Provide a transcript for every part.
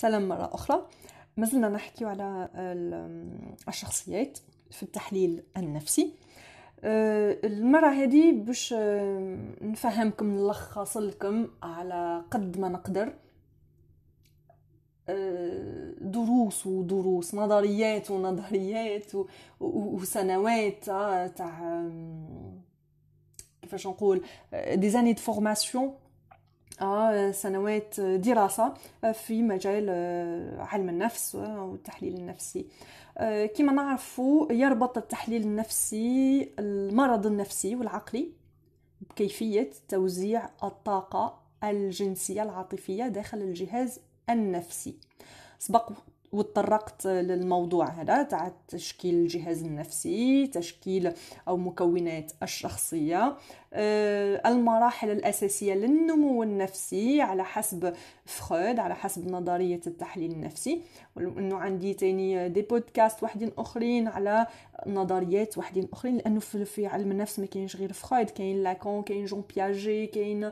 سلام مرة أخرى مازلنا نحكي على الشخصيات في التحليل النفسي أه، المرة هذه باش أه، نفهمكم نلخص لكم على قد ما نقدر أه، دروس ودروس نظريات ونظريات وسنوات تاع كيفاش نقول زاني دو فورماسيون آه، سنوات آه، دراسة آه، في مجال علم النفس والتحليل التحليل النفسي كما نعرف يربط التحليل النفسي المرض النفسي والعقلي بكيفية توزيع الطاقة الجنسية العاطفية داخل الجهاز النفسي سبق وتطرقت للموضوع هذا تاع تشكيل الجهاز النفسي تشكيل او مكونات الشخصيه آه، المراحل الاساسيه للنمو النفسي على حسب فرويد على حسب نظريه التحليل النفسي وانه عندي تاني دي بودكاست واحدين اخرين على نظريات واحدين اخرين لانه في علم النفس ما كاينش غير فرويد كاين لاكون كاين جون بياجي كاين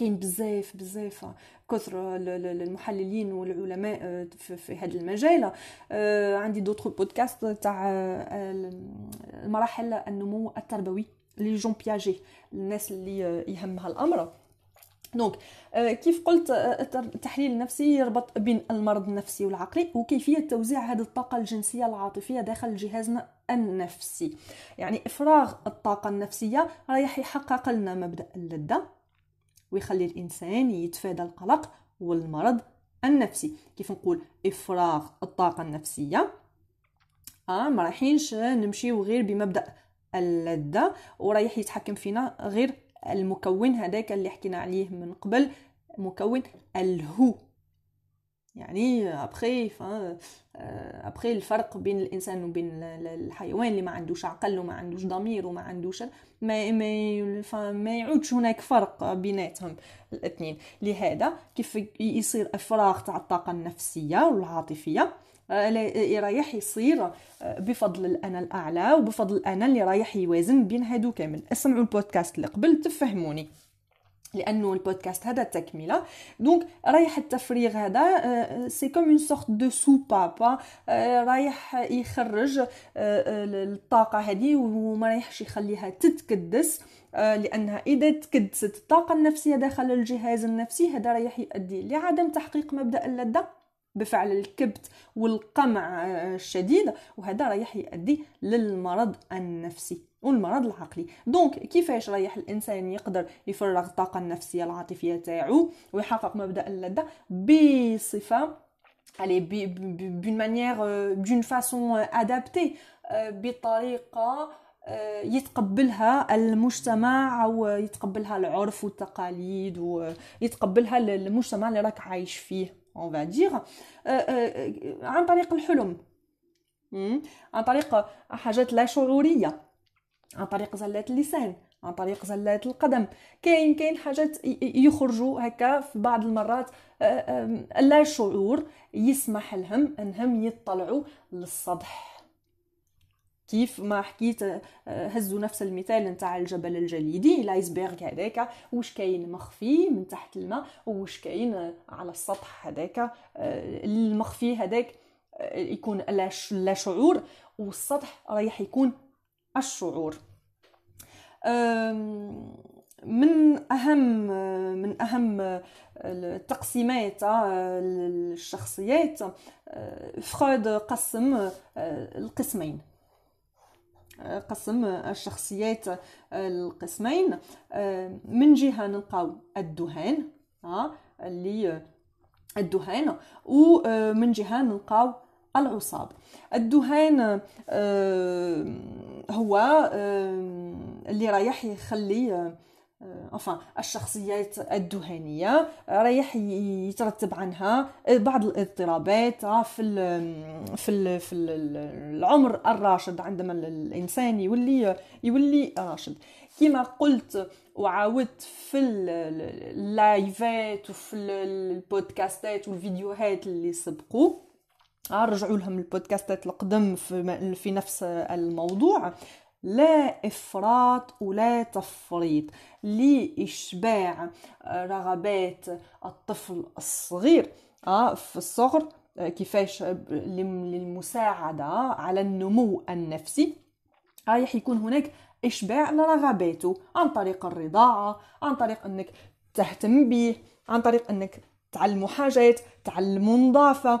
كاين بزاف بزاف كثر المحللين والعلماء آه، في هذا المجال آه، عندي دوتر بودكاست تاع آه، المراحل النمو التربوي لي جون بياجي الناس اللي يهمها الامر دونك كيف قلت التحليل النفسي يربط بين المرض النفسي والعقلي وكيفيه توزيع هذه الطاقه الجنسيه العاطفيه داخل جهازنا النفسي يعني افراغ الطاقه النفسيه رايح يحقق لنا مبدا اللذه ويخلي الانسان يتفادى القلق والمرض النفسي كيف نقول افراغ الطاقه النفسيه اه ما رايحينش نمشيو غير بمبدا اللذه ورايح يتحكم فينا غير المكون هذاك اللي حكينا عليه من قبل مكون الهو يعني ابخي ابخي الفرق بين الانسان وبين الحيوان اللي ما عندوش عقل وما عندوش ضمير وما عندوش ما ما ما يعودش هناك فرق بيناتهم الاثنين لهذا كيف يصير افراغ تاع الطاقه النفسيه والعاطفيه آه، رايح يصير آه، بفضل الانا الاعلى وبفضل الانا اللي رايح يوازن بين هادو كامل اسمعوا البودكاست اللي قبل تفهموني لانه البودكاست هذا تكمله دونك رايح التفريغ هذا سي كوم اون سورت دو سو بابا رايح يخرج آه، آه، الطاقه هذه وما رايحش يخليها تتكدس آه، لانها اذا تكدست الطاقه النفسيه داخل الجهاز النفسي هذا رايح يؤدي لعدم تحقيق مبدا اللذه بفعل الكبت والقمع آه، الشديد وهذا رايح يؤدي للمرض النفسي والمرض العقلي دونك كيفاش رايح الانسان يقدر يفرغ الطاقه النفسيه العاطفيه تاعو ويحقق مبدا اللذه بصفه علي بون مانيير دون آه، فاسون آه، ادابتي بطريقة يتقبلها المجتمع أو يتقبلها العرف والتقاليد ويتقبلها المجتمع اللي راك عايش فيه on va dire عن طريق الحلم عن طريق حاجات لا شعوريه عن طريق زلات اللسان عن طريق زلات القدم كاين كاين حاجات يخرجوا هكا في بعض المرات لا شعور يسمح لهم انهم يطلعوا للسطح كيف ما حكيت آه، آه، هزوا نفس المثال نتاع الجبل الجليدي الايسبرغ هذاك واش كاين مخفي من تحت الماء واش كاين آه، على السطح هذاك المخفي هذاك يكون لا شعور والسطح رايح يكون الشعور من اهم من اهم التقسيمات الشخصيات فرويد قسم القسمين قسم الشخصيات آه، القسمين آه، من جهه نلقاو الدهان آه، اللي الدهان ومن جهه نلقاو العصاب الدهان هو اللي رايح يخلي enfin آه، الشخصيات الدهنيه آه، رايح يترتب عنها آه، بعض الاضطرابات في الـ في الـ في الـ العمر الراشد عندما الانسان يولي يولي راشد كما قلت وعاودت في اللايفات وفي البودكاستات والفيديوهات اللي سبقوا رجعوا لهم البودكاستات القدم في, في نفس الموضوع لا إفراط ولا تفريط لإشباع آه، رغبات الطفل الصغير آه، في الصغر آه، كيفاش للمساعدة على النمو النفسي رايح يكون هناك إشباع لرغباته عن طريق الرضاعة عن طريق أنك تهتم به عن طريق أنك تعلموا حاجات تعلموا نظافة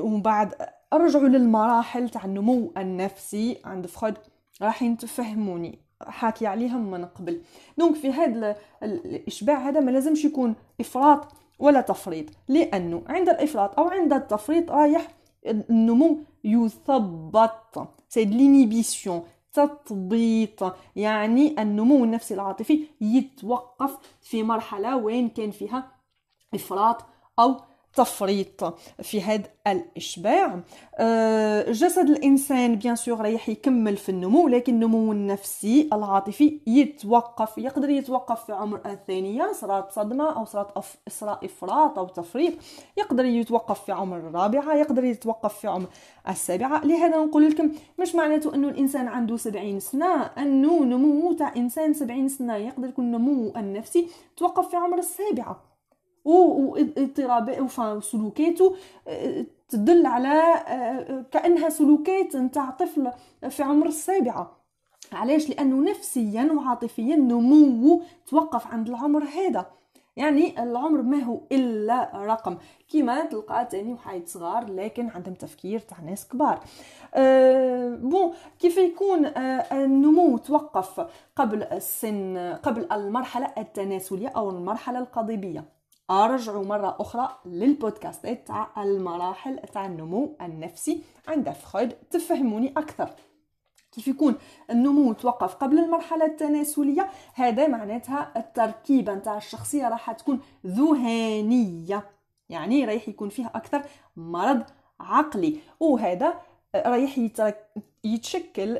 ومن بعد ارجعوا للمراحل تاع النمو النفسي عند فرويد راحين تفهموني حاكي عليهم من قبل دونك في هذا الاشباع هذا ما لازمش يكون افراط ولا تفريط لانه عند الافراط او عند التفريط رايح النمو يثبط سيد لينيبيسيون تطبيط يعني النمو النفسي العاطفي يتوقف في مرحله وين كان فيها افراط او التفريط في هذا الاشباع آه، جسد الانسان بيان سور رايح يكمل في النمو لكن النمو النفسي العاطفي يتوقف يقدر يتوقف في عمر الثانيه صارت صدمه او صارت اسراء افراط او تفريط يقدر يتوقف في عمر الرابعه يقدر يتوقف في عمر السابعه لهذا نقول لكم مش معناته انه الانسان عنده 70 سنه انه نمو تاع انسان 70 سنه يقدر يكون نمو النفسي توقف في عمر السابعه واضطرابات و سلوكاته آه، تدل على آه، آه، كانها سلوكات نتاع طفل في عمر السابعه علاش لانه نفسيا وعاطفيا نموه توقف عند العمر هذا يعني العمر ما هو الا رقم كيما تلقى تاني وحايد صغار لكن عندهم تفكير تاع ناس كبار أه بون كيف يكون أه النمو توقف قبل السن قبل المرحله التناسليه او المرحله القضيبيه ارجعوا مرة اخرى للبودكاستات تاع المراحل تاع النمو النفسي عند فرويد تفهموني اكثر كيف يكون النمو توقف قبل المرحلة التناسلية هذا معناتها التركيبة نتاع الشخصية راح تكون ذهانية يعني رايح يكون فيها أكثر مرض عقلي وهذا رايح يتشكل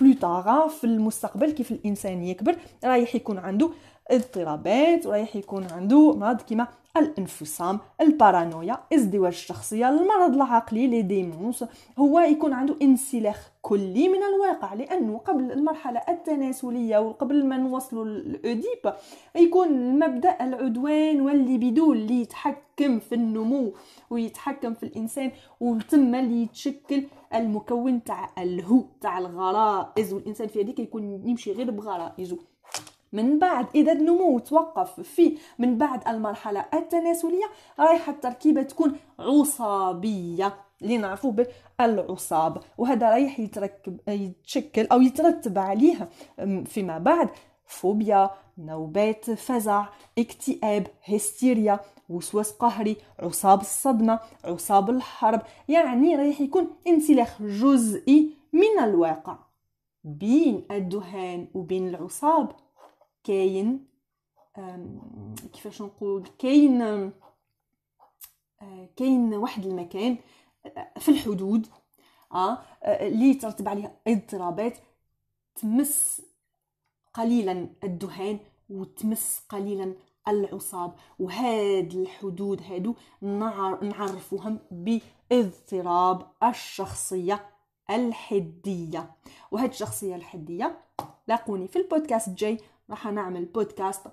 بلوتارا آه، في المستقبل كيف الإنسان يكبر رايح يكون عنده اضطرابات ورايح يكون عنده مرض كيما الانفصام البارانويا ازدواج الشخصيه المرض العقلي لي ديمونس هو يكون عنده انسلاخ كلي من الواقع لانه قبل المرحله التناسليه وقبل ما نوصلوا للاوديب يكون مبدا العدوان والليبيدو اللي يتحكم في النمو ويتحكم في الانسان وتم اللي يتشكل المكون تاع الهو تاع الغرائز والانسان في هذيك يكون يمشي غير بغرائزه من بعد اذا النمو توقف في من بعد المرحله التناسليه رايحه التركيبه تكون عصابيه اللي نعرفوه بالعصاب وهذا رايح يتركب يتشكل او يترتب عليه فيما بعد فوبيا نوبات فزع اكتئاب هستيريا وسواس قهري عصاب الصدمه عصاب الحرب يعني رايح يكون انسلاخ جزئي من الواقع بين الدهان وبين العصاب كاين كيفاش نقول كاين آه، كاين واحد المكان آه، في الحدود اه, آه، اللي ترتب عليه اضطرابات تمس قليلا الدهان وتمس قليلا العصاب وهاد الحدود هادو نعرفوهم باضطراب الشخصيه الحديه وهاد الشخصيه الحديه لاقوني في البودكاست الجاي راح نعمل بودكاست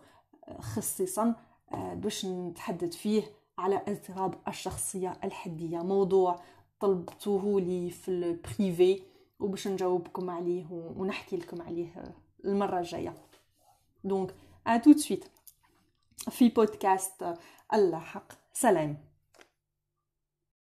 خصيصا آه، باش نتحدث فيه على اضطراب الشخصية الحدية موضوع طلبتوه لي في البريفي وباش نجاوبكم عليه ونحكي لكم عليه المرة الجاية دونك ا تو في بودكاست اللاحق سلام